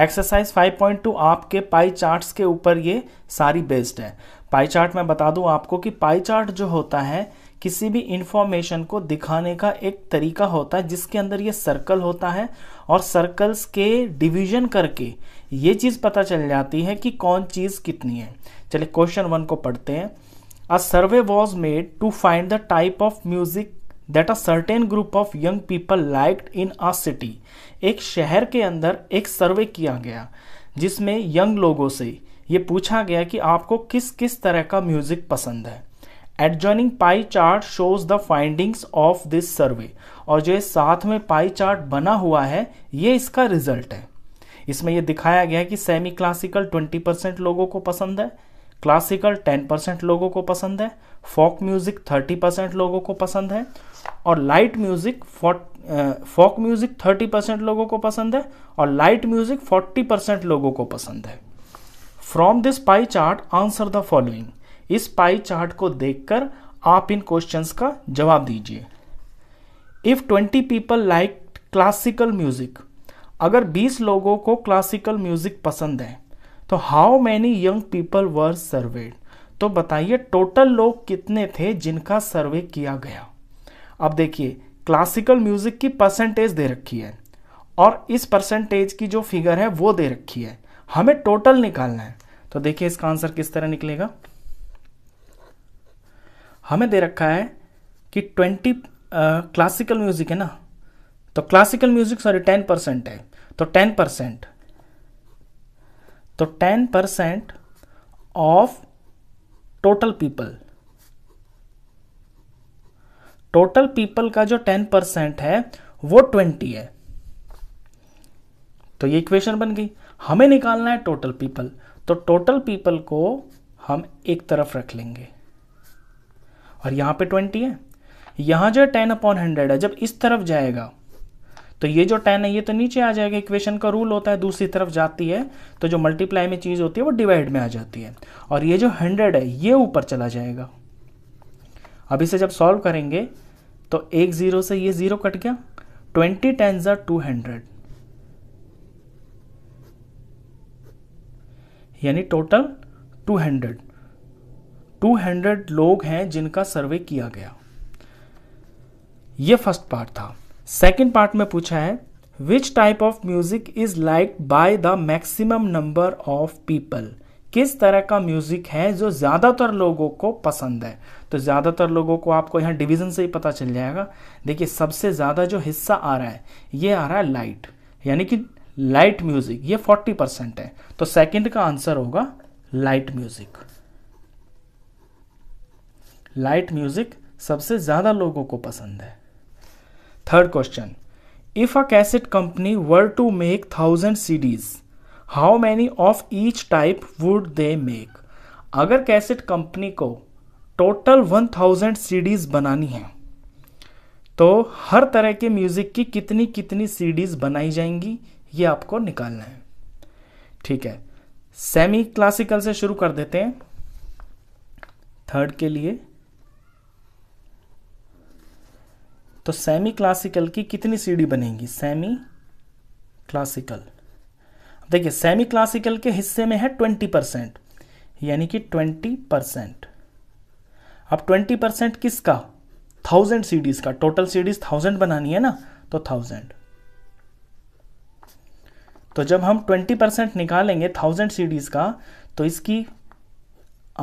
exercise 5.2 आपके pie charts के ऊपर ये सारी बेस्ड है पाई चार्ट मैं बता दूं आपको कि पाई चार्ट जो होता है किसी भी इंफॉर्मेशन को दिखाने का एक तरीका होता है जिसके अंदर ये सर्कल होता है और सर्कल्स के डिवीजन करके ये चीज़ पता चल जाती है कि कौन चीज़ कितनी है चलिए क्वेश्चन वन को पढ़ते हैं a survey was made to find the type of music that a certain group of young people liked in a city एक शहर के अंदर एक सर्वे किया गया जिसमें यंग लोगों से ये पूछा गया कि आपको किस किस तरह का म्यूजिक पसंद है adjoining pie chart shows the findings of this survey और जो साथ में पाई चार्ट बना हुआ है ये इसका रिजल्ट है इसमें यह दिखाया गया है कि सेमी क्लासिकल 20% लोगों को पसंद है क्लासिकल टेन परसेंट लोगों को पसंद है फोक म्यूज़िक थर्टी परसेंट लोगों को पसंद है और light music folk music thirty percent लोगों को पसंद है और लाइट म्यूज़िक फोर्टी परसेंट लोगों को पसंद है from this pie chart answer the following इस पाई चार्ट को देखकर आप इन क्वेश्चंस का जवाब दीजिए if twenty people like classical music अगर बीस लोगों को क्लासिकल म्यूज़िक पसंद है तो how many young people were surveyed तो बताइए टोटल लोग कितने थे जिनका सर्वे किया गया अब देखिए क्लासिकल म्यूजिक की परसेंटेज दे रखी है और इस परसेंटेज की जो फिगर है वो दे रखी है हमें टोटल निकालना है तो देखिए इसका आंसर किस तरह निकलेगा हमें दे रखा है कि ट्वेंटी क्लासिकल म्यूजिक है ना तो classical music sorry ten percent है तो टेन परसेंट तो ten percent of total people total people का जो टेन परसेंट है वो ट्वेंटी है तो ये इक्वेशन बन गई हमें निकालना है टोटल पीपल तो टोटल पीपल को हम एक तरफ रख लेंगे और यहां पे ट्वेंटी है यहां जो है टेन अपॉन हंड्रेड है जब इस तरफ जाएगा तो ये जो टेन है ये तो नीचे आ जाएगा इक्वेशन का रूल होता है दूसरी तरफ जाती है तो जो मल्टीप्लाई में चीज़ होती है वो डिवाइड में आ जाती है और ये जो हंड्रेड है ये ऊपर चला जाएगा अब इसे जब सॉल्व करेंगे तो एक ज़ीरो से ये ज़ीरो कट गया ट्वेंटी टेन ज़ा टू हंड्रेड यानी total two hundred two hundred लोग हैं जिनका सर्वे किया गया ये फर्स्ट पार्ट था सेकेंड पार्ट में पूछा है which type of music is like by the maximum number of people किस तरह का म्यूजिक है जो ज़्यादातर लोगों को पसंद है तो ज़्यादातर लोगों को आपको यहाँ डिवीज़न से ही पता चल जाएगा देखिए सबसे ज़्यादा जो हिस्सा आ रहा है ये आ रहा है लाइट यानी कि लाइट म्यूजिक ये 40 परसेंट है तो सेकंड का आंसर होगा लाइट म्यूजिक लाइट म्यूजिक सबसे ज़्यादा लोगों को पसंद है third question if a cassette company were to make thousand CDs how many of each type would they make अगर कैसेट कंपनी को टोटल वन थाउजेंड सीडीज बनानी है तो हर तरह के म्यूजिक की कितनी कितनी सीडीज बनाई जाएंगी ये आपको निकालना है ठीक है सेमी क्लासिकल से शुरू कर देते हैं थर्ड के लिए तो सेमी क्लासिकल की कितनी सीढ़ी बनेगी सेमी क्लासिकल देखिए सेमी क्लासिकल के हिस्से में है ट्वेंटी परसेंट यानी कि ट्वेंटी परसेंट अब ट्वेंटी परसेंट किसका थाउजेंड सीडीज का टोटल सीडीज थाउजेंड बनानी है ना तो थाउजेंड तो जब हम ट्वेंटी परसेंट निकालेंगे थाउजेंड सीडीज का तो इसकी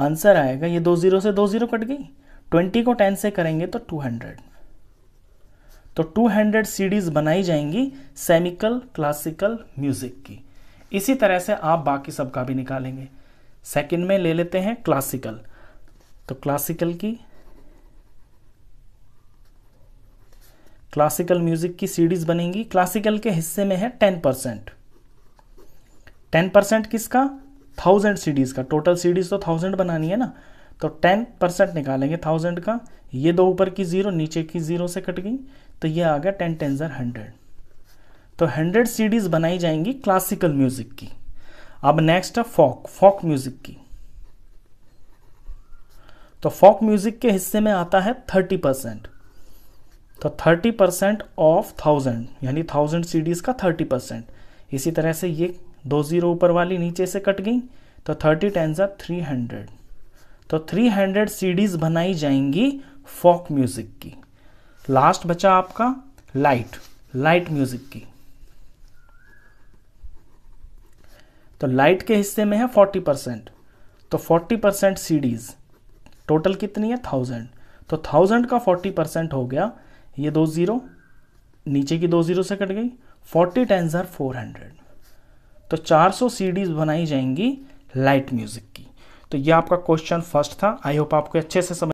आंसर आएगा ये दो जीरो से दो जीरो कट गई ट्वेंटी को टेन से करेंगे तो टू हंड्रेड तो 200 सीडीज बनाई जाएंगी सेमिकल क्लासिकल म्यूजिक की इसी तरह से आप बाकी सब का भी निकालेंगे सेकंड में ले लेते हैं क्लासिकल तो क्लासिकल की क्लासिकल म्यूजिक की सीडीज बनेंगी क्लासिकल के हिस्से में है टेन परसेंट टेन परसेंट किसका थाउजेंड सीडीज का टोटल सीडीज तो थाउजेंड बनानी है ना तो टेन परसेंट निकालेंगे थाउजेंड का ये दो ऊपर की जीरो नीचे की जीरो से कट गई तो ये आ गया टेन टेंजर हंड्रेड तो हंड्रेड सीडीज बनाई जाएंगी क्लासिकल म्यूजिक की अब नेक्स्ट है फॉक फॉक म्यूजिक की तो फॉक म्यूजिक के हिस्से में आता है थर्टी परसेंट तो थर्टी परसेंट ऑफ थाउजेंड यानी थाउजेंड सीडीज का थर्टी परसेंट इसी तरह से ये दो जीरो ऊपर वाली नीचे से कट गई तो थर्टी टेंजर थ्री हंड्रेड तो थ्री हंड्रेड सीडीज बनाई जाएंगी फॉक म्यूजिक की लास्ट बचा आपका लाइट लाइट म्यूजिक की तो लाइट के हिस्से में है फोर्टी परसेंट तो फोर्टी परसेंट सीडीज टोटल कितनी है थाउजेंड तो थाउजेंड का फोर्टी परसेंट हो गया ये दो ज़ीरो नीचे की दो ज़ीरो से कट गई 40 टेन्स आर फोर हंड्रेड तो चार सौ सीडीज बनाई जाएंगी लाइट म्यूज़िक की तो ये आपका क्वेश्चन फर्स्ट था आई होप आपको अच्छे से समझ